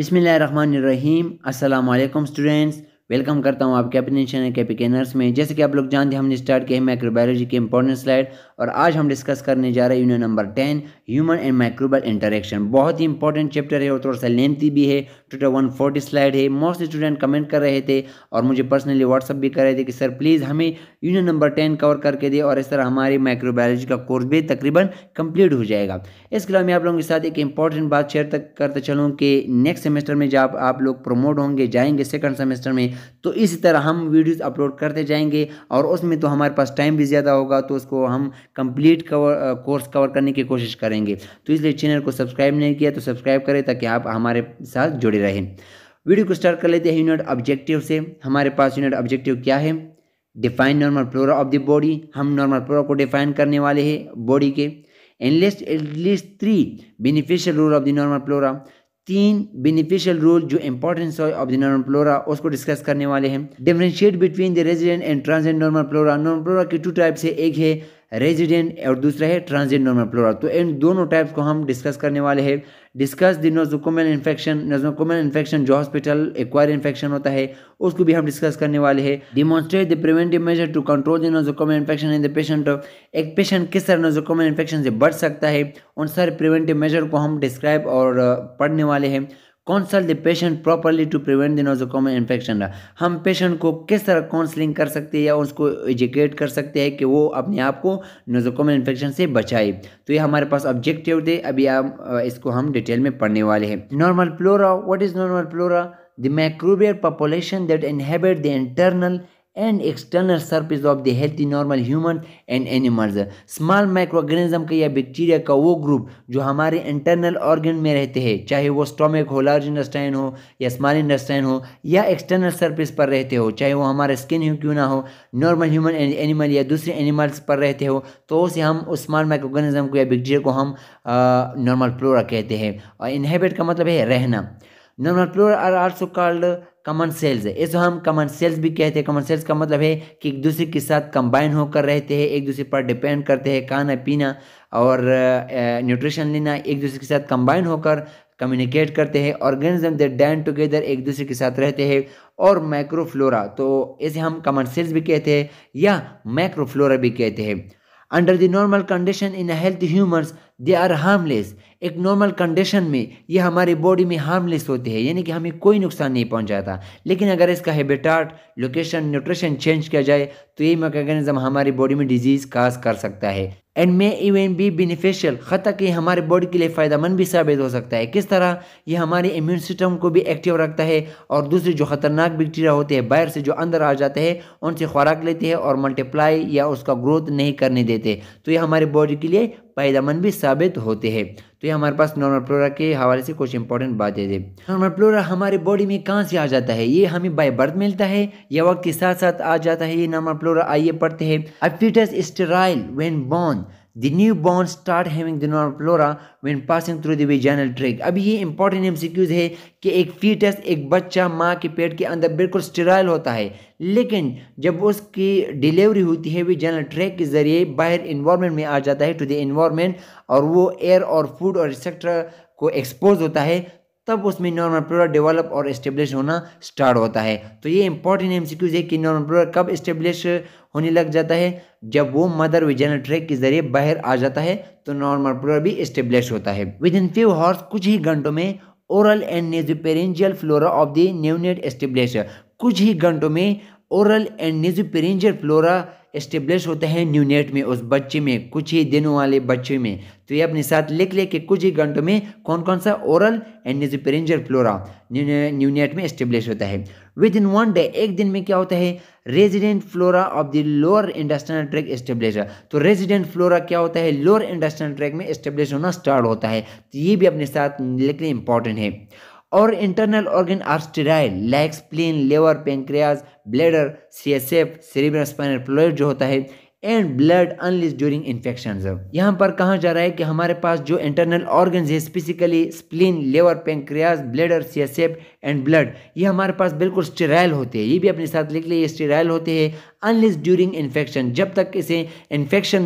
बिसमीम अल्लाम students welcome करता हूँ आपके अपने चैनल के पिकेनर्स में जैसे कि आप लोग जानते हैं हमने स्टार्ट किया है माइक्रोबायोलॉजी के इंपॉर्टेंट स्लाइड और आज हम डिस्कस करने जा रहे हैं union number ten human and microbial interaction बहुत ही इंपॉर्टेंट चैप्टर है और थोड़ा सा लेंथी भी है टोटल वन स्लाइड है मोस्ट स्टूडेंट कमेंट कर रहे थे और मुझे पर्सनली व्हाट्सअप भी कर रहे थे कि सर प्लीज़ हमें यूनियन नंबर टेन कवर करके दे और इस तरह हमारी माइक्रोबायोलॉजी का कोर्स भी तकरीबन कम्प्लीट हो जाएगा इसके अलावा मैं आप लोगों के साथ एक इंपॉर्टेंट बात शेयर तक करते चलूँ कि नेक्स्ट सेमेस्टर में जब आप लोग प्रमोट होंगे जाएंगे सेकंड सेमेस्टर में तो इसी तरह हम वीडियोस अपलोड करते जाएंगे और उसमें तो हमारे पास टाइम भी ज़्यादा होगा तो उसको हम कंप्लीट कवर कोर्स कवर करने की कोशिश करेंगे तो इसलिए चैनल को सब्सक्राइब नहीं किया तो सब्सक्राइब करें ताकि आप हमारे साथ जुड़े रहें वीडियो को स्टार्ट कर लेते हैं यूनिट ऑब्जेक्टिव से हमारे पास यूनिट ऑब्जेक्टिव क्या है define normal flora of the body हम नॉर्मल फ्लोरा को डिफाइन करने वाले हैं बॉडी के enlist at least three beneficial role of the normal flora तीन बेनिफिशियल रूल जो इंपॉर्टेंस है ऑफ द नॉर्मल फ्लोरा उसको डिस्कस करने वाले हैं differentiate between the resident and transient normal flora normal flora के टू टाइप से एक है रेजिडेंट और दूसरा है ट्रांसजेंड नॉर्मल फ्लोरा तो इन दोनों टाइप्स को हम डिस्कस करने वाले हैं discuss the nosocomial infection nosocomial infection जो हॉस्पिटल एक्वायर इन्फेक्शन होता है उसको भी हम डिस्कस करने वाले हैं demonstrate the preventive measure to control the nosocomial infection in the patient एक पेशेंट किस तरह नोजोकोमल इन्फेक्शन से बढ़ सकता है उन सारे प्रिवेंटिव मेजर को हम डिस्क्राइब और पढ़ने वाले हैं counsel the patient properly to prevent the nosocomial infection हम पेशेंट को किस तरह काउंसलिंग कर सकते हैं या उसको एजुकेट कर सकते हैं कि वो अपने आप को नोजोकोमल इन्फेक्शन से बचाए तो ये हमारे पास ऑब्जेक्टिव थे अभी आप इसको हम डिटेल में पढ़ने वाले हैं normal flora what is normal flora the microbial population that inhabit the internal and external surface of the healthy normal human and animals small microorganism का या बैक्टीरिया का वो ग्रुप जो हमारे इंटरनल ऑर्गन में रहते हैं चाहे वो स्टोमिक हो लार्ज इंडस्टाइन हो या स्मॉल इंडस्टाइन हो या एक्सटर्नल सरफेस पर रहते हो चाहे वो हमारे स्किन हो क्यों ना हो नॉर्मल ह्यूमन एंड एनिमल या दूसरे एनिमल्स पर रहते हो तो उसे हम उस स्मॉल माइक्रोऑर्गेनिज्म को या बैक्टीरिया को हम नॉर्मल फ्लोरा कहते हैं और इनहेबिट का मतलब है रहना normal flora are also called commensals है इसको हम कमन सेल्स भी कहते हैं कमन सेल्स का मतलब है कि एक दूसरे के साथ कंबाइन होकर रहते हैं एक दूसरे पर डिपेंड करते हैं खाना पीना और न्यूट्रिशन लेना एक दूसरे के साथ कंबाइन होकर कम्युनिकेट करते हैं ऑर्गेनिज्म दे डैन टुगेदर एक दूसरे के साथ रहते हैं और माइक्रोफ्लोरा तो इसे हम कमन सेल्स भी कहते हैं या माइक्रोफ्लोरा भी कहते हैं under the normal condition in health healthy they are harmless एक नॉर्मल कंडीशन में ये हमारी बॉडी में हार्मलेस होते हैं यानी कि हमें कोई नुकसान नहीं पहुंचाता लेकिन अगर इसका हैबिटाट लोकेशन न्यूट्रिशन चेंज किया जाए तो ये मैकेनिज्म हमारी बॉडी में डिजीज़ काज कर सकता है and may even be beneficial ख़त कि हमारे बॉडी के लिए फ़ायदेमंद भी साबित हो सकता है किस तरह ये हमारे इम्यून सिस्टम को भी एक्टिव रखता है और दूसरे जो ख़तरनाक बैक्टीरिया होते हैं बाहर से जो अंदर आ जाते हैं उनसे खुराक लेते हैं और मल्टीप्लाई या उसका ग्रोथ नहीं करने देते तो ये हमारे बॉडी के लिए फ़ायदेमंद भी साबित होते हैं तो ये हमारे पास नॉर्मल फ्लोरा के हवाले से कुछ इंपॉर्टेंट बातें थे नॉर्मल फ्लोरा हमारे बॉडी में कहाँ से आ जाता है ये हमें बाय बर्थ मिलता है या वक्त के साथ साथ आ जाता है ये नॉर्मल प्लोरा आइए पढ़ते हैं a fetus sterile when born The newborn start having the normal flora when passing through the vaginal tract. अभी ये इंपॉर्टेंट एमसीक्यूज है कि एक फीटस एक बच्चा माँ के पेट के अंदर बिल्कुल स्टेराइल होता है लेकिन जब उसकी डिलीवरी होती है वेजाइनल ट्रैक के ज़रिए बाहर इन्वामेंट में आ जाता है टू द इन्वामेंट और वो एयर और फूड और एक्सेट्रा को एक्सपोज होता है तब उसमें नॉर्मल प्लूरल डेवलप और इस्टेब्लिश होना स्टार्ट होता है तो ये इंपॉर्टेंट एमसीक्यूज है कि नॉर्मल प्लूरल कब इस्टेब्लिश होने लग जाता है जब वो मदर विजनल ट्रैक के जरिए बाहर आ जाता है तो नॉर्मल प्लूरल भी इस्टेब्लिश होता है विद इन फ्यू हॉर्स कुछ ही घंटों में oral and nasopharyngeal flora of the neonate establish कुछ ही घंटों में oral and nasopharyngeal flora establish होते हैं न्यूनेट में उस बच्चे में कुछ ही दिनों वाले बच्चे में तो ये अपने साथ लिख ले कि कुछ ही घंटों में कौन कौन सा oral and nasopharyngeal flora neonate में इस्टेब्लिश होता है विद इन वन डे एक दिन में क्या होता है resident flora of the lower intestinal tract establish तो रेजिडेंट फ्लोरा क्या होता है लोअर इंडस्ट्रियल ट्रैक में इस्टेब्लिश होना स्टार्ट होता है तो ये भी अपने साथ लिखने इंपॉर्टेंट है और internal organ are sterile like spleen liver pancreas bladder C S F cerebral spinal fluid जो होता है and blood unless during infection यहाँ पर कहा जा रहा है कि हमारे पास जो इंटरनल ऑर्गन है specifically spleen liver pancreas bladder C S F and blood ये हमारे पास बिल्कुल स्टेराइल होते हैं ये भी अपने साथ लिख लिया ये स्टेराइल होते हैं अनलिस ड्यूरिंग इन्फेक्शन जब तक इसे इन्फेक्शन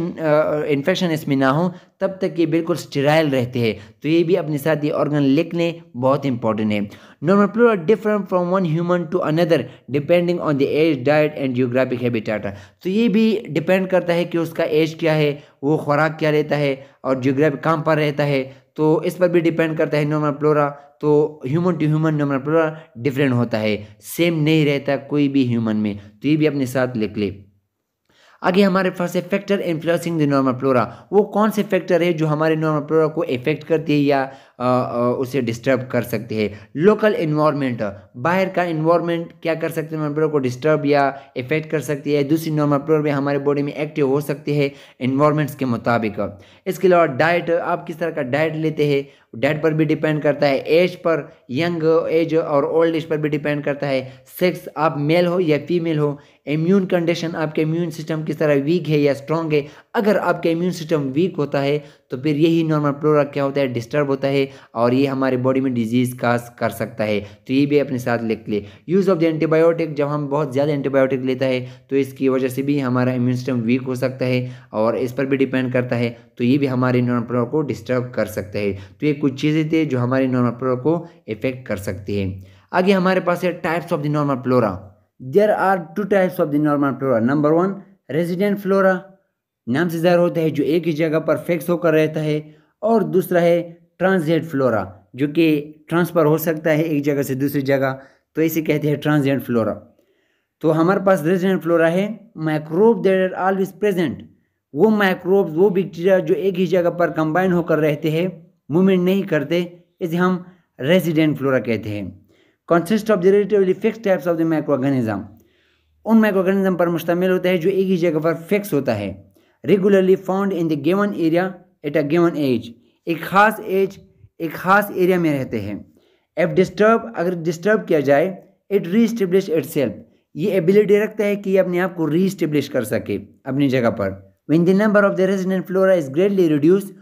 इन्फेक्शन इसमें ना हो तब तक ये बिल्कुल स्टेराइल रहते हैं तो ये भी अपने साथ ये ऑर्गन लिख लें बहुत इंपॉर्टेंट है normal flora different from one human to another depending on the age diet and geographic habitat तो ये भी डिपेंड करता है कि उसका एज क्या है वो खुराक क्या रहता है और जियोग्राफिक कहाँ पर रहता है तो इस पर भी डिपेंड करता है नॉर्मल फ्लोरा तो human to human normal flora different होता है सेम नहीं रहता कोई भी ह्यूमन में तो ये भी अपने साथ लिख ले आगे हमारे पास factor influencing the normal flora वो कौन से फैक्टर है जो हमारे नॉर्मल फ्लोरा को इफेक्ट करती है या उसे डिस्टर्ब कर सकते हैं लोकल इन्वायरमेंट बाहर का इन्वायरमेंट क्या कर सकते हैं नॉर्मल को डिस्टर्ब या इफेक्ट कर सकती है दूसरी नॉर्मल प्रोर हमारे बॉडी में एक्टिव हो सकती है इन्वायरमेंट्स के मुताबिक इसके अलावा डाइट आप किस तरह का डाइट लेते हैं डेट पर भी डिपेंड करता है एज पर यंग एज और ओल्ड एज पर भी डिपेंड करता है सेक्स आप मेल हो या फीमेल हो इम्यून कंडीशन आपके इम्यून सिस्टम किस तरह वीक है या स्ट्रांग है अगर आपका इम्यून सिस्टम वीक होता है तो फिर यही नॉर्मल प्रोडक्ट क्या होता है डिस्टर्ब होता है और ये हमारे बॉडी में डिजीज़ काज कर सकता है तो ये भी अपने साथ लिख ले यूज़ ऑफ द एंटीबायोटिक जब हम बहुत ज़्यादा एंटीबायोटिक लेता है तो इसकी वजह से भी हमारा इम्यून सिस्टम वीक हो सकता है और इस पर भी डिपेंड करता है तो ये भी हमारे नॉर्मल प्रोडक्ट को डिस्टर्ब कर सकता है तो ये कुछ चीज़ें थी जो हमारे नॉर्मल प्लोरा को इफेक्ट कर सकती है आगे हमारे पास है types of the normal flora there are two types of the normal flora number one resident flora नाम से ज़ाहिर होता है जो एक ही जगह पर फिक्स होकर रहता है और दूसरा है ट्रांसजेंट फ्लोरा जो कि ट्रांसफ़र हो सकता है एक जगह से दूसरी जगह तो इसे कहते हैं ट्रांसजेंट फ्लोरा तो हमारे पास रेजिडेंट फ्लोरा है microbe there are always present वो माइक्रोब वो बैक्टीरिया जो एक ही जगह पर कंबाइन होकर रहते हैं मूवमेंट नहीं करते इसे हम रेजिडेंट फ्लोरा कहते हैं consist of relatively fix types of the organism उन ऑर्गेनिज्म पर मुश्तमिल होता है जो एक ही जगह पर फिक्स होता है regularly found in the given area at a given age एक खास एज एक खास एरिया में रहते हैं एफ डिस्टर्ब अगर डिस्टर्ब किया जाए it reestablish itself ये एबिलिटी रखता है कि ये अपने आप को री इस्टब्लिश कर सके अपनी जगह पर when the number of the resident flora is greatly reduce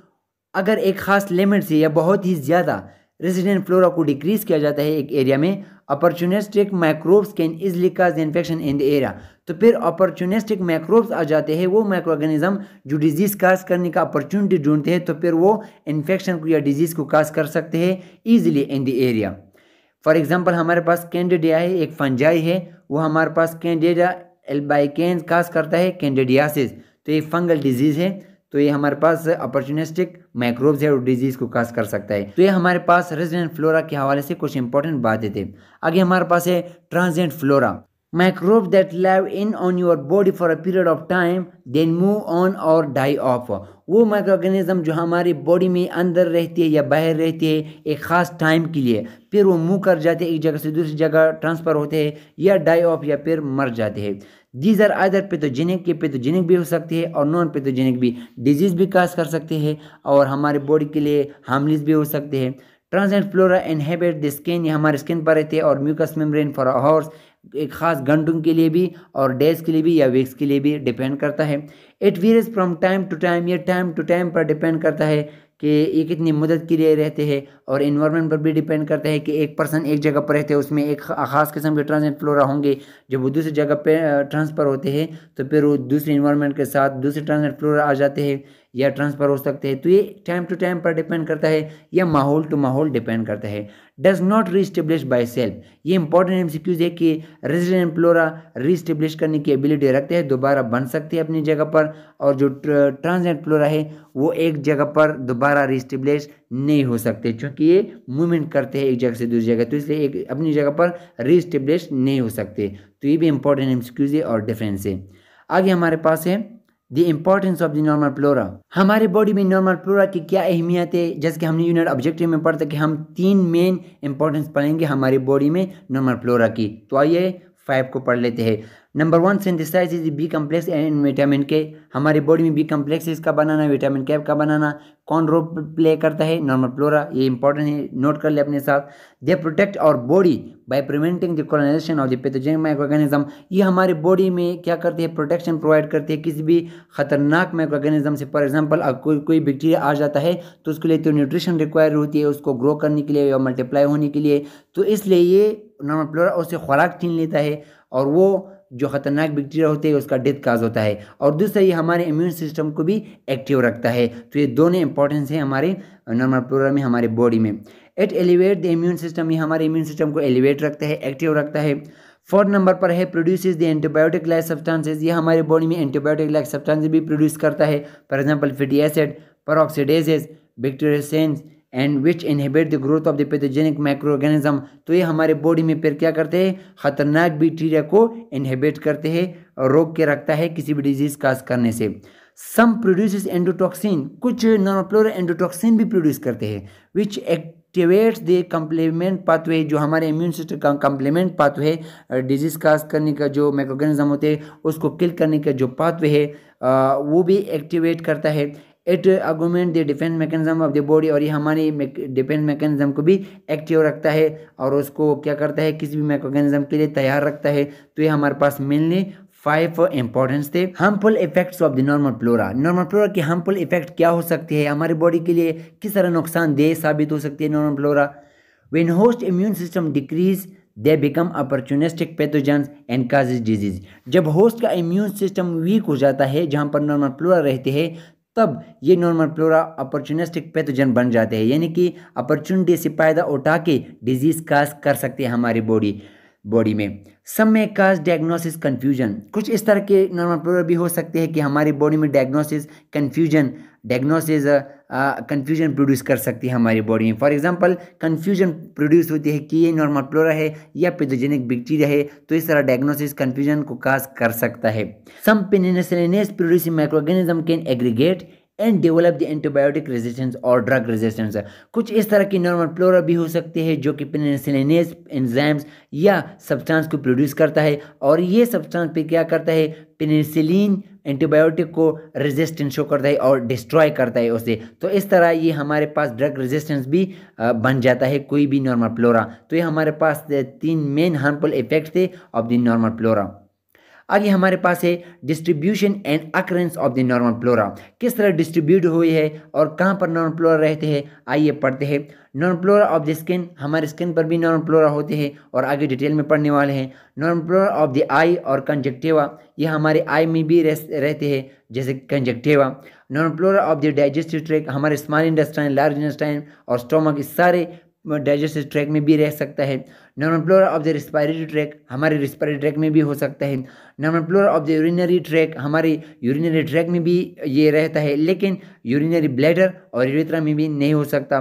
अगर एक खास लिमिट से या बहुत ही ज़्यादा रेजिडेंट फ्लोरा को डिक्रीज किया जाता है एक एरिया में opportunistic microbes can easily cause infection in the area तो फिर अपॉर्चुनिस्टिक माइक्रोब्स आ जाते हैं वो माइक्रो ऑर्गेनिज्म जो डिजीज़ काज करने का अपॉर्चुनिटी ढूंढते हैं तो फिर वो इन्फेक्शन को या डिजीज़ को काज कर सकते हैं easily in the area for example हमारे पास कैंडिडिया है एक फंजाई है वो हमारे पास कैंडिडिया एल्बाइकेंस काज करता है कैंडिडियासिस तो ये फंगल डिजीज़ है तो ये हमारे पास अपॉर्चुनिस्टिक माइक्रोब्स है और डिजीज को काज कर सकता है तो ये हमारे पास रेजिडेंट फ्लोरा के हवाले से कुछ इंपॉर्टेंट बातें थे आगे हमारे पास है transient flora microbes that live in on your body for a period of time then move on और डाई ऑफ वो माइक्रो ऑर्गेनिज्म जो हमारी बॉडी में अंदर रहती है या बाहर रहती है एक ख़ास टाइम के लिए फिर वो मूव कर जाते हैं एक जगह से दूसरी जगह ट्रांसफ़र होते हैं या डाई ऑफ या फिर मर जाते हैं दीज आर आदर पेथोजेनिक ये पेथोजेनिक भी हो सकती है और नॉन पेथोजेनिक भी डिजीज भी काज कर सकते हैं और हमारे बॉडी के लिए हार्मलेस भी हो सकते हैं transient flora inhabit the skin ये हमारे स्किन पर रहते हैं और म्यूकस मेम्ब्रेन फॉर हॉर्स एक खास घंटों के लिए भी और डेज के लिए भी या वीक्स के लिए भी डिपेंड करता है it varies from time to time ये टाइम टू टाइम पर डिपेंड करता है कि ये कितनी मदद के लिए रहते हैं और इन्वायरमेंट पर भी डिपेंड करता है कि एक पर्सन एक जगह पर रहते हैं उसमें एक खास किस्म के ट्रांसजेंट फ्लोरा होंगे जब वो दूसरी जगह पर ट्रांसफ़र होते हैं तो फिर वो दूसरे इन्वायरमेंट के साथ दूसरे ट्रांसजेंट फ्लोरा आ जाते हैं या ट्रांसफ़र हो सकते हैं तो ये टाइम टू टाइम पर डिपेंड करता है या माहौल टू माहौल डिपेंड करता है does not reestablish by self ये इंपॉर्टेंट एमसीक्यूज है कि रेजिडेंट री रीस्टेब्लिश करने की एबिलिटी रखते हैं दोबारा बन सकती है अपनी जगह पर और जो ट्रांसजेंट एम्प्लोरा है वो एक जगह पर दोबारा रिस्टेब्लिश नहीं हो सकते क्योंकि ये मूवमेंट करते हैं एक जगह से दूसरी जगह तो इसलिए एक अपनी जगह पर रीस्टेब्लिश नहीं हो सकते तो ये भी इंपॉर्टेंट एमसीक्यूज है और डिफरेंस है आगे हमारे पास है the importance of the normal flora हमारे बॉडी में नॉर्मल प्लोरा की क्या अहमियत है जैसे कि हमने यूनिट ऑब्जेक्टिव में पढ़ा था कि हम तीन मेन इंपॉर्टेंस पढ़ेंगे हमारी बॉडी में नॉर्मल प्लोरा की तो आइए फाइव को पढ़ लेते हैं number one synthesize is B complex and vitamin K हमारे बॉडी में बी कम्प्लेक्स इसका बनाना विटामिन के का बनाना कौन रोल प्ले करता है नॉर्मल फ्लोरा ये इंपॉर्टेंट है नोट कर ले अपने साथ they protect our body by preventing the colonization of the microorganism ये हमारे बॉडी में क्या करते हैं प्रोटेक्शन प्रोवाइड करते हैं किसी भी खतरनाक माइक्रो ऑर्गेनिज्म से फॉर एग्जाम्पल अगर कोई कोई बैक्टीरिया आ जाता है तो उसके लिए तो न्यूट्रिशन रिक्वायर होती है उसको ग्रो करने के लिए या मल्टीप्लाई होने के लिए तो इसलिए ये नॉर्मल प्लोरा उससे खुराक छीन लेता है और वो जो ख़तरनाक बैक्टीरिया होते हैं उसका डेथ काज होता है और दूसरा ये हमारे इम्यून सिस्टम को भी एक्टिव रखता है तो ये दोनों इंपॉर्टेंस हैं हमारे नॉर्मल प्लोरा में हमारे बॉडी में it elevate the immune system ये हमारे इम्यून सिस्टम को एलिवेट रखता है एक्टिव रखता है फोर्थ नंबर पर है produce the antibiotic like substances ये हमारे बॉडी में एंटीबायोटिक लाइक सब्सटेंसेज भी प्रोड्यूस करता है for example fatty acid peroxidases bacteria and which inhibit the growth of the pathogenic microorganism तो ये हमारे बॉडी में फिर क्या करते हैं खतरनाक बैक्टीरिया को इनहिबिट करते हैं रोक के रखता है किसी भी डिजीज काज करने से सम प्रोड्यूस एंडोटॉक्सिन कुछ नॉनोप्लोर एंडोटॉक्सिन भी प्रोड्यूस करते हैं which activate the complement pathway जो हमारे इम्यून सिस्टम का कम्प्लीमेंट पाथवे डिजीज काज करने का जो माइक्रोगेनिज्म होते हैं उसको किल करने का जो पाथवे है वो भी एक्टिवेट करता है it argument the defence mechanism of the body और ये हमारी डिफेंस मैकेनिज्म को भी एक्टिव रखता है और उसको क्या करता है किसी भी मैकेनिज्म के लिए तैयार रखता है तो ये हमारे पास मेनली फाइव इंपॉर्टेंस थे harmful effects of the normal flora normal flora की हार्मफुल इफेक्ट क्या हो सकती है हमारी बॉडी के लिए किस तरह नुकसानदेह साबित हो सकती है normal flora when host immune system decrease they become opportunistic pathogens and causes disease जब होस्ट का इम्यून सिस्टम वीक हो जाता है जहाँ पर नॉर्मल फ्लोरा रहते हैं तब ये नॉर्मल प्लोरा अपॉर्चुनिस्टिक पैथोजन बन जाते हैं यानी कि अपॉर्चुनिटी से फ़ायदा उठा के डिजीज़ काज कर सकती है हमारी बॉडी बॉडी में सम में काज डायग्नोसिस कन्फ्यूजन कुछ इस तरह के नॉर्मल प्रॉब्लम भी हो सकते हैं कि हमारी बॉडी में diagnosis confusion diagnosis confusion produce कर सकती है हमारी बॉडी में फॉर एग्जांपल कन्फ्यूजन प्रोड्यूस होती है कि ये नॉर्मल प्लोरा है या पेथोजेनिक बैक्टीरिया है तो इस तरह डायग्नोसिस कन्फ्यूजन को काज कर सकता है some penicillinase producing microorganism can aggregate and develop the antibiotic resistance और ड्रग रेजिस्टेंस कुछ इस तरह की नॉर्मल प्लोरा भी हो सकती है जो कि पेनिसिलिनेस एंजाइम्स या सब्सटेंस को प्रोड्यूस करता है और ये सब्सटेंस पे क्या करता है पेनिसिलिन एंटीबायोटिक को रेजिस्टेंस शो करता है और डिस्ट्रॉय करता है उसे तो इस तरह ये हमारे पास ड्रग रेजिस्टेंस भी बन जाता है कोई भी नॉर्मल प्लोरा तो ये हमारे पास तीन मेन हार्मफुल इफेक्ट थे ऑफ द नॉर्मल प्लोरा आगे हमारे पास है distribution and occurrence of the normal flora किस तरह डिस्ट्रीब्यूट हुई है और कहाँ पर नॉर्मल फ्लोरा रहते हैं आइए पढ़ते हैं normal flora of the skin हमारे स्किन पर भी नॉर्मल फ्लोरा होते हैं और आगे डिटेल में पढ़ने वाले हैं normal flora of the eye और कंजक्टिवा ये हमारे आई में भी रहते हैं जैसे conjunctiva normal flora of the digestive tract हमारे स्मॉल इंडस्टाइन लार्ज इंडस्टाइन और स्टोमक इस सारे डाइजेस्टिव ट्रैक में भी रह सकता है normal flora of the respiratory tract हमारे रिस्पायरेटरी ट्रैक में भी हो सकता है normal flora of the urinary tract हमारे यूरिनरी ट्रैक में भी ये रहता है लेकिन यूरिनरी ब्लैडर और यूरेथ्रा में भी नहीं हो सकता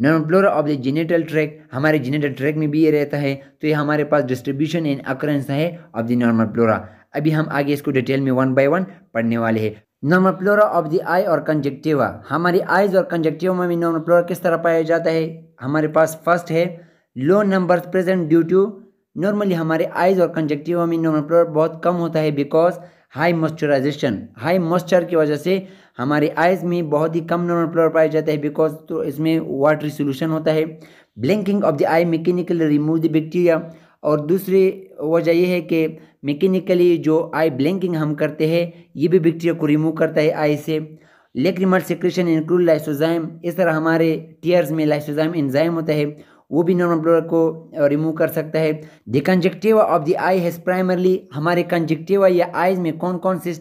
normal flora of the genital tract हमारे जीनेटल ट्रैक में भी ये रहता है तो ये हमारे पास डिस्ट्रीब्यूशन एंड अक्रेंस है ऑफ द नॉर्मल फ्लोरा अभी हम आगे इसको डिटेल में वन बाय वन पढ़ने वाले हैं normal flora of the eye और कंजेक्टिवा हमारी आईज और कंजेक्टिवा में भी नॉर्मल फ्लोरा किस तरह पाया जाता है हमारे पास फर्स्ट है low number present due to normally हमारे आइज और कंजक्टिवा में नॉर्मल बहुत कम होता है because high moisturization high moisture की वजह से हमारे आइज में बहुत ही कम नॉर्मल फ्लोर पाया जाता है बिकॉज तो इसमें वाटर सोल्यूशन होता है blinking of the eye mechanically remove the bacteria और दूसरी वजह यह है कि मैकेनिकली जो आई ब्लिंकिंग हम करते हैं ये भी बैक्टीरिया को रिमूव करता है आई से लेक्रिमल सिक्रेशन इंक्लूड लाइसोजाइम इस तरह हमारे टीयर्स में लाइसोजाइम एंजाइम होता है वो भी नॉर्मल ब्लर को रिमूव कर सकता है the conjunctiva of the eye has primarily हमारे कंजेक्टिवा या आइज में कौन कौन से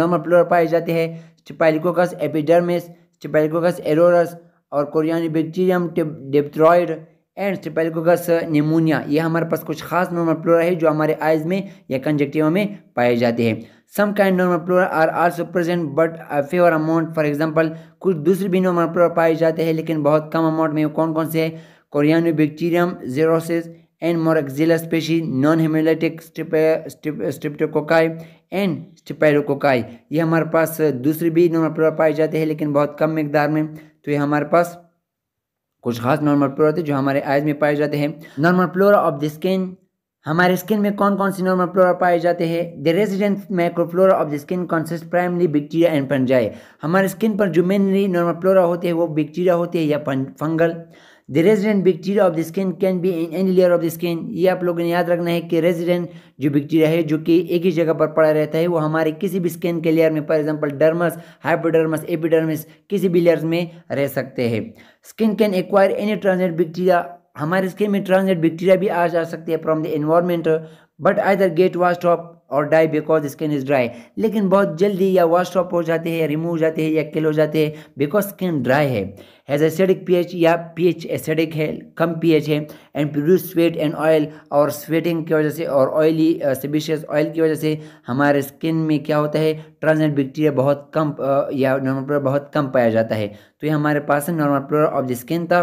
नॉर्मल ब्लर पाए जाते हैं स्टेपाइलिकोकस एपिडर्मिस स्टेपाइलिकोकस एरोरस और corynebacterium diphtheroid and staphylococcus pneumoniae ये हमारे पास कुछ खास नॉर्मल प्लोरा है जो हमारे आइज में या कंजेक्टिवा में पाए जाते हैं some kind normal flora are also present but fewer amount for example कुछ दूसरे भी नॉर्मल प्लोर पाए जाते हैं लेकिन बहुत कम अमाउंट में कौन कौन से है Coryanobacterium bacterium xerosis and axilla species non hemolytic streptococci and staphylococci ये हमारे पास दूसरे भी नॉर्मल प्लोरा पाए जाते हैं लेकिन बहुत कम मकदार में तो ये हमारे पास कुछ खास नॉर्मल प्लोर थे जो हमारे आयज में पाए जाते हैं normal flora of the skin हमारे स्किन में कौन कौन से नॉर्मल फ्लोरा पाए जाते हैं the resident microflora of the skin consist primarily bacteria and fungi हमारे स्किन पर जो मेनली नॉर्मल फ्लोरा होते हैं वो बैक्टीरिया होते हैं या fungal the resident bacteria of the skin can be in any layer of the skin ये आप लोगों ने याद रखना है कि रेजिडेंट जो बैक्टीरिया है जो कि एक ही जगह पर पड़ा रहता है वो हमारे किसी भी स्किन के लेयर में for example dermis hypodermis epidermis किसी भी लेयर में रह सकते हैं skin can acquire any transient bacteria हमारे स्किन में ट्रांजेंट बैक्टीरिया भी आ जा सकते हैं from the environment but either get washed off और die because skin is dry लेकिन बहुत जल्दी या वॉश ऑफ हो जाते हैं या रिमूव हो जाते हैं या किल हो जाते हैं बिकॉज स्किन ड्राई है हैज़ एसिडिक पीएच या पीएच एसिडिक है कम पीएच है and produce sweat and oil और स्वेटिंग की वजह से और ऑयली सबिशियस ऑयल की वजह से हमारे स्किन में क्या होता है ट्रांसजेंट बैक्टीरिया बहुत कम या नॉर्मल प्लोर बहुत कम पाया जाता है तो ये हमारे पास है normal flora of the skin था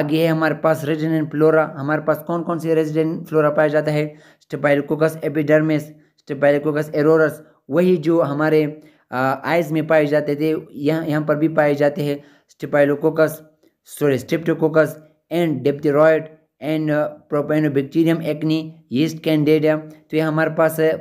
आगे है हमारे पास रेजिडेंट फ्लोरा हमारे पास कौन कौन से रेजिडेंट फ्लोरा पाया जाता है स्टेपाइलकोकस एपिडर्मिस स्टेफाइलोकोकस तो एरोरस वही जो हमारे आइज़ में पाए जाते थे यहाँ यहाँ पर भी पाए जाते हैं staphylococcus sorry streptococcus and diphtheroid and bacterium acnes yeast candida तो ये हमारे पास है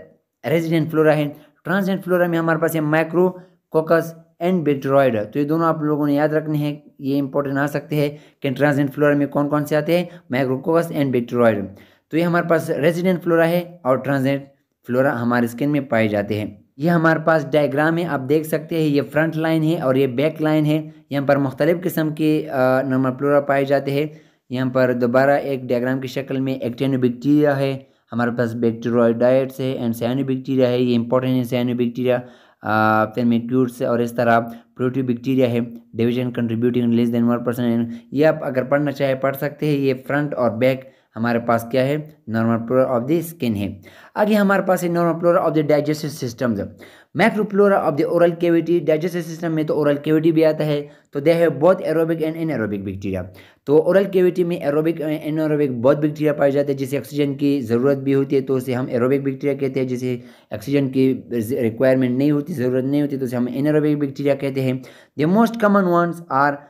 रेजिडेंट फ्लोरा है ट्रांसजेंट फ्लोरा में हमारे पास है माइक्रोकोकस एंड बेक्टेरॉयड तो ये दोनों आप लोगों ने याद रखने हैं ये इंपॉर्टेंट आ सकते हैं कि ट्रांसजेंट फ्लोरा में कौन कौन से आते हैं माइक्रोकोकस एंड बेक्टेरॉयड तो ये हमारे पास रेजिडेंट फ्लोरा है और ट्रांसजेंट फ्लोरा हमारे स्किन में पाए जाते हैं ये हमारे पास डायग्राम है आप देख सकते हैं ये फ्रंट लाइन है और ये बैक लाइन है यहाँ पर मुख्तलिफ़ किस्म के नॉर्मल फ्लोरा पाए जाते हैं यहाँ पर दोबारा एक डायग्राम की शक्ल में एक्टेनोबैक्टीरिया है हमारे पास बैक्टीरियोडाइट्स है एंड सैनोबैक्टीरिया है ये इंपॉर्टेंट है सैनोबैक्टीरिया फिर मेक्यूट्स और इस तरह प्रोटी बैक्टीरिया है division contributing less than one percent ये आप अगर पढ़ना चाहें पढ़ सकते हैं ये फ्रंट और बैक हमारे पास क्या है normal flora of the skin है आगे हमारे पास है normal flora of the digestive system microflora of the oral cavity digestive system में तो ओरल केविटी भी आता है तो दे है बहुत एरोबिक एंड एरोबिक बैक्टीरिया तो ओरल केविटी में एरोबिक एंड एनएरोबिक बहुत बैक्टीरिया पाए जाते हैं जिसे ऑक्सीजन की ज़रूरत भी होती है तो उसे हम एरोबिक बैक्टीरिया कहते हैं जिसे ऑक्सीजन की रिक्वायरमेंट नहीं होती ज़रूरत नहीं होती तो उसे हम एनएरोबिक बैक्टीरिया कहते हैं the most common ones are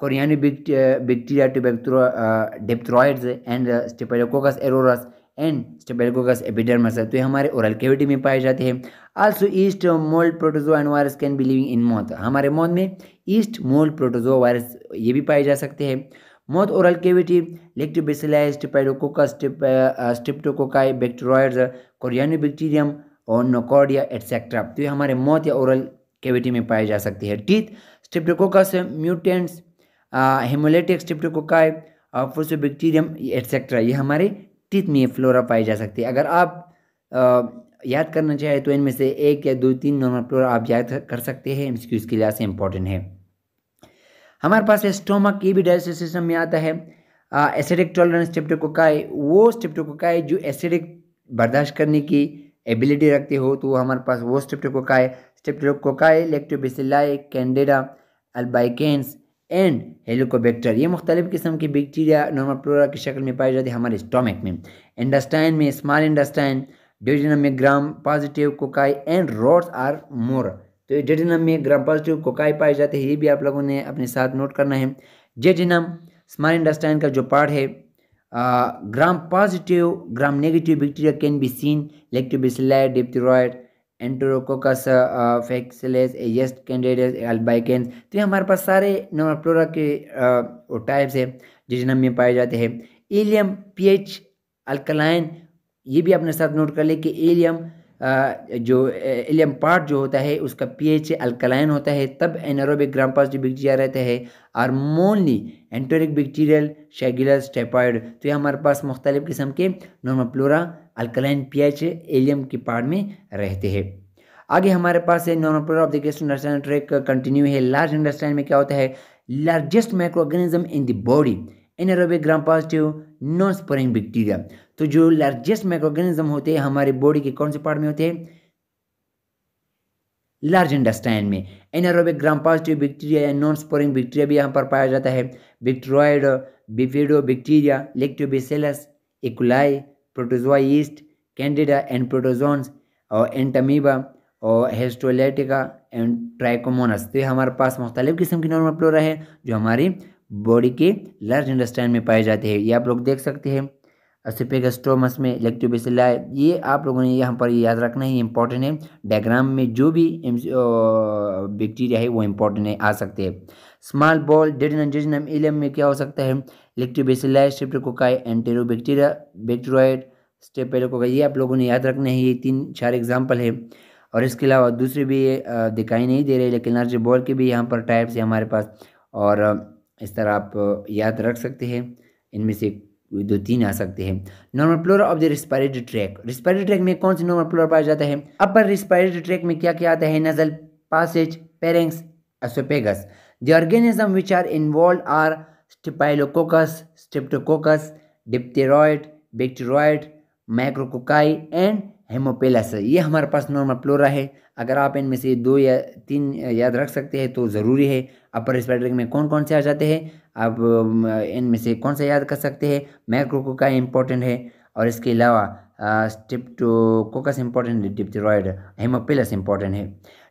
Coryanobacteria, uh, uh, Dipteroids and staphylococcus aureus and staphylococcus epidermis है तो ये हमारे ओरल कैविटी में पाए जाते हैं also yeast mould protozoa and virus can be living in mouth हमारे मौत में ईस्ट मोल्ड प्रोटोजो वायरस ये भी पाए जा सकते हैं mouth oral cavity lactobacilli staphylococcus streptococci corynebacterium और नोकॉर्डिया एटसेट्रा तो ये हमारे मौत या ओरल कैविटी में पाए जा सकते हैं teeth streptococcus mutans haemolytic streptococci fusobacterium etcetera ये हमारे टीथ में फ्लोरा पाई जा सकती है अगर आप आ, याद करना चाहें तो इनमें से एक या दो तीन नॉर्मल फ्लोरा आप याद कर सकते हैं एम इसके लिहाज से इंपॉर्टेंट है हमारे पास स्टोमक ये भी डाइजेस्टिव सिस्टम में आता है एसिडिक टॉलरेंस स्टेप्टोकोकाई वो स्टेप्टोकोकाई जो एसिडिक बर्दाश्त करने की एबिलिटी रखते हो तो हमारे पास वो streptococci streptococci lactobacilli candida albicans and helicobacter ये मुख्तलिफ़ किस्म के बैक्टीरिया नॉर्मल प्लोरा की शक्ल में पाई जाती है हमारे स्टोमिक में इंडस्टाइन में स्मॉल इंडस्टाइन डेटिनम में gram positive cocci and rods are more तो ये डेटिनम में ग्राम पॉजिटिव कोकाई पाए जाते हैं ये भी आप लोगों ने अपने साथ नोट करना है जेडिनम स्मॉल इंडस्टाइन का जो पार्ट है gram positive gram negative bacteria can be seen lactobacilli diphtheroid enterococcus faecalis yeast candida albicans तो ये हमारे पास सारे नोमोफ्लोरा के टाइप्स है जिस हमें में पाए जाते हैं एलियम पीएच अल्कलाइन ये भी अपने साथ नोट कर ले कि एलियम uh, जो एलियम uh, पार्ट जो होता है उसका पीएच अल्कलाइन होता है तब एनरोबिक ग्राम पास जो बैक्टीरिया रहते हैं और मोनली एंटोरिक बैक्टीरियल शेगुलर स्टेपॉइड तो ये हमारे पास मुख्तलिफ़ किस्म के नॉर्मल अल्कलाइन पीएच एलियम की पाड़ में रहते हैं आगे हमारे पास है normal product of the gastrointestinal tract continue है लार्ज अंडरस्टैंड में क्या होता है largest microorganism in the body anaerobic gram positive non sporing bacteria तो जो लार्जेस्ट माइक्रो ऑर्गेनिज्म होते हैं हमारे बॉडी के कौन से पार्ट में होते हैं लार्ज इंडस्टाइन में एनारोबिक ग्राम पॉजिटिव बैक्टीरिया या नॉन स्पोरिंग बैक्टीरिया भी यहाँ पर पाया जाता है bacteroides bifidobacteria lactobacillus E coli protozoa yeast candida and protozoans और एंटमीबा और हेस्टोलेटिका एंड ट्राइकोमोनस तो ये हमारे पास मुख्तलिफ़ किस्म की नॉर्मल फ्लोरा है जो हमारी बॉडी के लार्ज इंडस्टाइन में पाए जाते हैं ये आप लोग देख सकते हैं स्पेगस्टोमस में इलेक्ट्रोबेसिला ये आप लोगों ने यहाँ पर याद रखना ही इंपॉर्टेंट है डायग्राम में जो भी बैक्टीरिया है वो इम्पोर्टेंट है आ सकते हैं स्मॉल बॉल डेडिनम इलम में क्या हो सकता है इलेक्ट्रोबेसिला स्टेप्टोकोकाई एंटेरोबैक्टीरिया बैक्टीरियड स्टेपेलोकोकाई ये आप लोगों ने याद रखने हैं ये तीन चार एग्जाम्पल है और इसके अलावा दूसरे भी ये दिखाई नहीं दे रहे लेकिन नर्जी बॉल के भी यहाँ पर टाइप्स है हमारे पास और इस तरह आप याद रख सकते हैं इनमें से दो तीन आ सकते हैं normal flora of the respiratory tract respiratory tract में कौन से नॉर्मल फ्लोरा पाया जाता है अपर रिस्पायरेटरी ट्रैक में क्या क्या आता है nasal passage pharynx oesophagus the organism which are involve are staphylococcus streptococcus diphtheroid bacteroid micrococci and haemophilus ये हमारे पास नॉर्मल प्लोरा है अगर आप इनमें से दो या तीन याद रख सकते हैं तो ज़रूरी है अपर रेस्पिरेटरी में कौन कौन से आ जाते हैं आप इनमें से कौन सा याद कर सकते हैं माइक्रोकोकाई इंपॉर्टेंट है और इसके अलावा स्टिप्टोकोकस इंपॉर्टेंट है डिप्टेरॉयड हेमोपेलस इंपॉर्टेंट है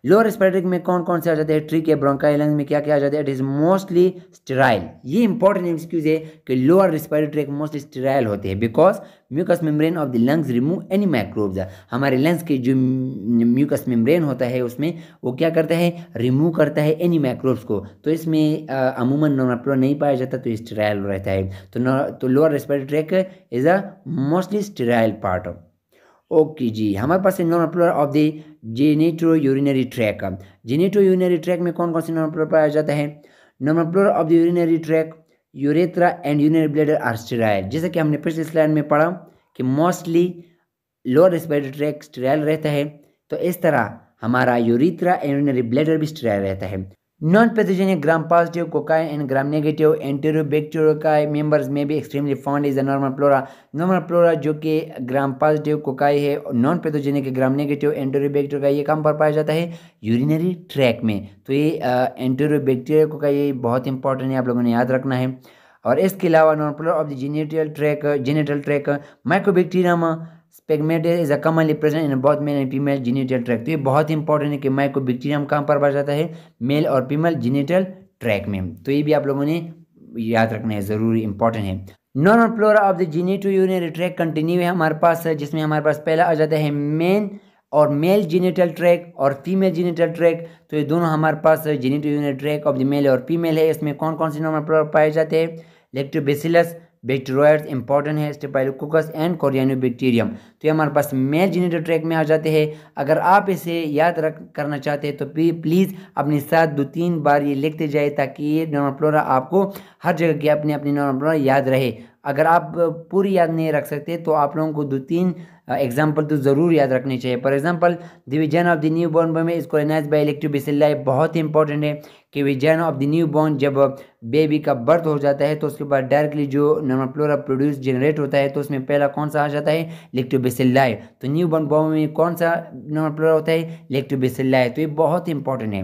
लोअर स्पेटिक में कौन कौन से आ जाते हैं ट्रिक के ब्रोंकाई में क्या क्या आ जाता है इट इज़ मोस्टली स्टेराइल ये इंपॉर्टेंट एक्सक्यूज है कि lower respiratory tract mostly sterile होते हैं because mucus membrane of the lungs remove any microbes हमारे लंग्स के जो म्यूकस मेम्ब्रेन होता है उसमें वो क्या करता है रिमूव करता है एनी माइक्रोब्स को तो इसमें अमूमन नोनाप्लो नहीं पाया जाता तो स्टेराइल रहता है तो तो lower respiratory tract is a mostly sterile part of okay जी हमारे पास है non of the genitourinary tract genitourinary tract में कौन कौन से नॉर्मल अपलोर पाया जाता है normal flora of the urinary tract urethra and urinary bladder are sterile जैसा कि हमने पिछले स्लाइड में पढ़ा कि mostly lower respiratory tract sterile रहता है तो इस तरह हमारा यूरिथ्रा एंड यूरिनरी ब्लेडर भी स्टेराइल रहता है Non pathogenic gram positive cocci and gram negative enterobacteriococci members may be extremely found is the normal flora normal flora जो कि gram positive cocci है non pathogenic gram negative enterobacteriococci ये कम पर पाया जाता है urinary tract में तो ये enterobacteriococci ये बहुत इंपॉर्टेंट है आप लोगों ने याद रखना है और इसके अलावा non flora of the genital tract genital tract mycobacterium smegmatis is a commonly present in बहुत male and female genital tract तो ये बहुत इंपॉर्टेंट है कि माइको बैक्टीरियम कहाँ पर पाया जाता है मेल और फीमेल जीनिटल ट्रैक में तो ये भी आप लोगों ने याद रखना है ज़रूरी इंपॉर्टेंट है normal flora of the genitourinary tract continue है हमारे पास जिसमें हमारे पास पहला आ जाता है मेन और मेल जीनेटल ट्रैक और फीमेल जीनेटल ट्रैक तो ये दोनों हमारे पास genitourinary tract of the male और फीमेल है इसमें कौन कौन से नॉर्मल फ्लोरा पाए जाते हैं लेक्टोबेसिलस बैक्टीरियाज इंपॉर्टेंट है स्टेपाइलोकोकस एंड कोरियानो बैक्टीरियम तो ये हमारे पास मेल जीनेटो ट्रैक में आ जाते हैं अगर आप इसे याद रख करना चाहते हैं तो प्लीज़ अपने साथ दो तीन बार ये लिखते जाए ताकि ये नॉर्मल फ्लोरा आपको हर जगह की अपने अपने नॉर्मल फ्लोरा याद रहे अगर आप पूरी याद नहीं रख सकते तो आप लोगों को दो तीन एग्जाम्पल तो ज़रूर याद रखने चाहिए for example division of the newborn boy में इसको एनाइज बाई लाइफ बहुत ही इंपॉर्टेंट है कि vision of the newborn जब बेबी का बर्थ हो जाता है तो उसके बाद डायरेक्टली जो नॉर्मल प्लोरा प्रोड्यूस जनरेट होता है तो उसमें पहला कौन सा आ जाता है लाइफ तो न्यू बॉर्न बॉय में कौन सा नॉर्मल प्लोरा होता है लाइफ तो ये बहुत इंपॉर्टेंट है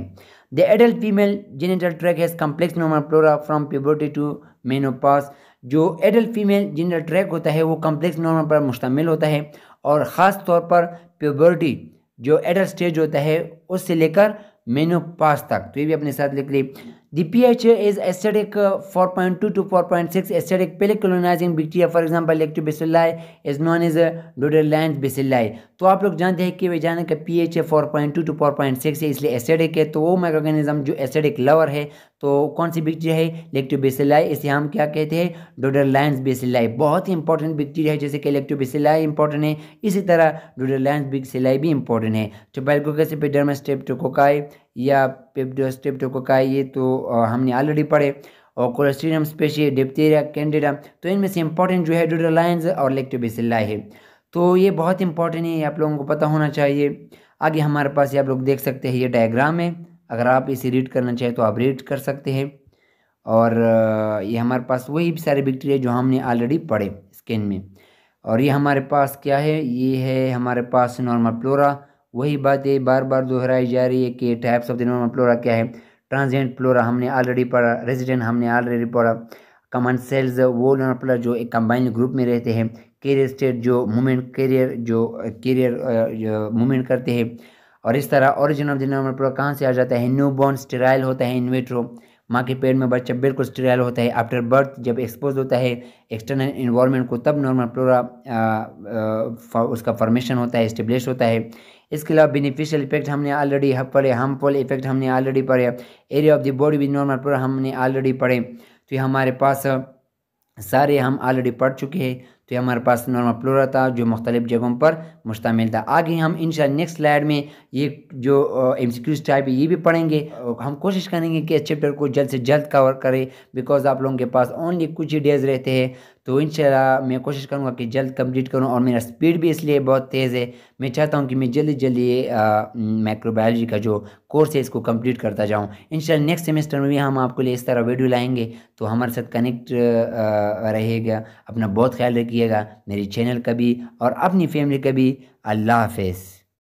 the adult female genital tract has complex normal flora from puberty to menopause जो एडल्ट फीमेल जिनरल ट्रैक होता है वो कम्प्लेक्स नॉर्मल पर मुश्तमिल होता है और ख़ास तौर पर प्योबर्टी जो एडल्ट स्टेज होता है उससे लेकर मेनोपास तक तो ये भी अपने साथ लिख ली The pH is acidic 4.2 uh, to 4.6. Acidic for bacteria, for example, is is known as uh, dodelant bacilli. तो आप लोग जानते हैं कि वे जाने का पी एच है four point two to four point six है इसलिए एसिडिक है तो वो माइक्रोगेनिज्म जो एसिडिक लवर है तो कौन सी बैक्टीरिया है इलेक्ट्रोबेसिलाई इसे हम क्या कहते हैं डोडरलाइंस बेसिलाई बहुत ही इंपॉर्टेंट बैक्टीरिया है जैसे कि इलेक्ट्रोबेसिलाई इंपॉर्टेंट है इसी तरह डोडरलाइंस बिकसिलाई भी इंपॉर्टेंट है तो एपिडर्मस स्ट्रेप्टोकोकाई या पेप्टोस्टेप्टोकोकाई ये तो हमने ऑलरेडी पढ़े और कोलेस्ट्रीनम स्पेशी डिप्टेरिया कैंडिडा तो इनमें से इम्पॉर्टेंट जो है डोडोलाइंस और लेक्टोबेसिल्ला है तो ये बहुत इंपॉर्टेंट है आप लोगों को पता होना चाहिए आगे हमारे पास ये आप लोग देख सकते हैं ये डायग्राम है अगर आप इसे रीड करना चाहें तो आप रीड कर सकते हैं और ये हमारे पास वही सारे बैक्टीरिया जो हमने ऑलरेडी पढ़े स्किन में और ये हमारे पास क्या है ये है हमारे पास नॉर्मल फ्लोरा वही बात ये बार बार दोहराई जा रही है कि types of the normal flora क्या है ट्रांजेंट प्लोरा हमने ऑलरेडी पढ़ा रेजिडेंट हमने ऑलरेडी पढ़ा कमन सेल्स वो नॉर्मल प्लोरा जो एक कंबाइंड ग्रुप में रहते हैं कैरियर स्टेट जो मूवमेंट कैरियर जो कैरियर मूवमेंट करते हैं और इस तरह origin of the normal flora कहाँ से आ जाता है न्यू बॉर्न स्टेराइल होता है इन्वेट्रो माँ के पेट में बच्चा बिल्कुल स्टेराइल होता है आफ्टर बर्थ जब एक्सपोज होता है एक्सटर्नल इन्वायरमेंट को तब नॉर्मल प्लोरा उसका फॉर्मेशन होता है स्टेब्लिश होता है इसके अलावा बेनिफिशियल इफेक्ट हमने ऑलरेडी हाँ, पढ़े हार्मफुल इफेक्ट हमने ऑलरेडी पढ़े area of the body with normal flora हमने ऑलरेडी पढ़े तो ये हमारे पास सारे हम ऑलरेडी पढ़ चुके हैं तो हमारे पास नॉर्मल प्लोरा था जो मुख्तलिफ जगहों पर मुश्तमिल था आगे हम इन नेक्स्ट स्लाइड में ये जो एम सी क्यूज टाइप ये भी पढ़ेंगे हम कोशिश करेंगे कि इस चैप्टर को जल्द से जल्द कवर करें बिकॉज आप लोगों के पास ओनली कुछ ही डेज रहते हैं तो इन मैं कोशिश करूँगा कि जल्द कम्प्लीट करूँ और मेरा स्पीड भी इसलिए बहुत तेज़ है मैं चाहता हूँ कि मैं जल्दी जल्दी ये माइक्रोबायोलॉजी का जो कोर्स है इसको कम्प्लीट करता जाऊँ इन नेक्स्ट सेमेस्टर में भी हम आपको लिए इस तरह वीडियो लाएंगे तो हमारे साथ कनेक्ट रहेगा अपना बहुत ख्याल रखिएगा मेरे चैनल का भी और अपनी फैमिली का भी अल्लाह हाफ